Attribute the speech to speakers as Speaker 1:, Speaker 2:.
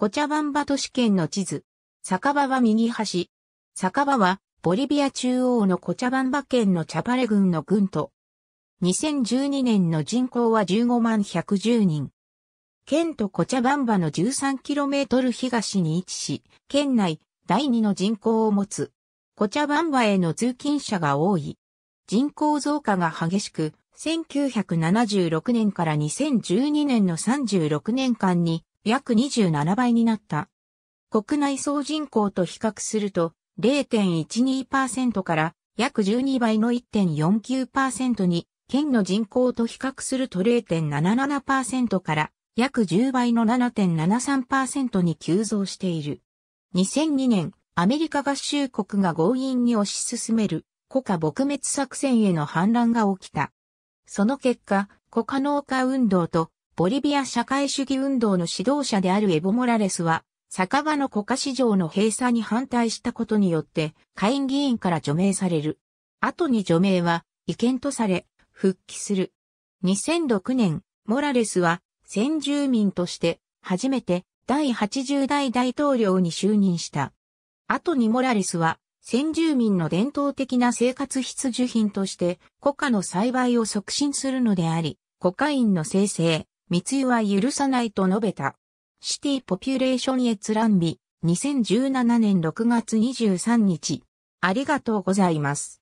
Speaker 1: コチャバンバ都市圏の地
Speaker 2: 図。酒場は右端。酒場は、ボリビア中央のコチャバンバ県のチャバレ郡の郡都。2012年の人口は15万110人。県とコチャバンバの 13km 東に位置し、県内第2の人口を持つ。コチャバンバへの通勤者が多い。人口増加が激しく、1976年から2012年の36年間に約27倍になった。国内総人口と比較すると0.12%から約12倍の1.49%に、県の人口と比較すると0.77%から約10倍の7.73%に急増している。2002年、アメリカ合衆国が強引に推し進める国家撲滅作戦への反乱が起きた。その結果、コカ農家運動とボリビア社会主義運動の指導者であるエボ・モラレスは、酒場のコカ市場の閉鎖に反対したことによって、下院議員から除名される。後に除名は、違憲とされ、復帰する。2006年、モラレスは、先住民として、初めて、第80代大統領に就任した。後にモラレスは、先住民の伝統的な生活必需品として、コカの栽培を促進するのであり、コカインの生成、密輸は許さないと述べた。シティポピュレーション閲覧日、2017年6月23日。ありがとうございます。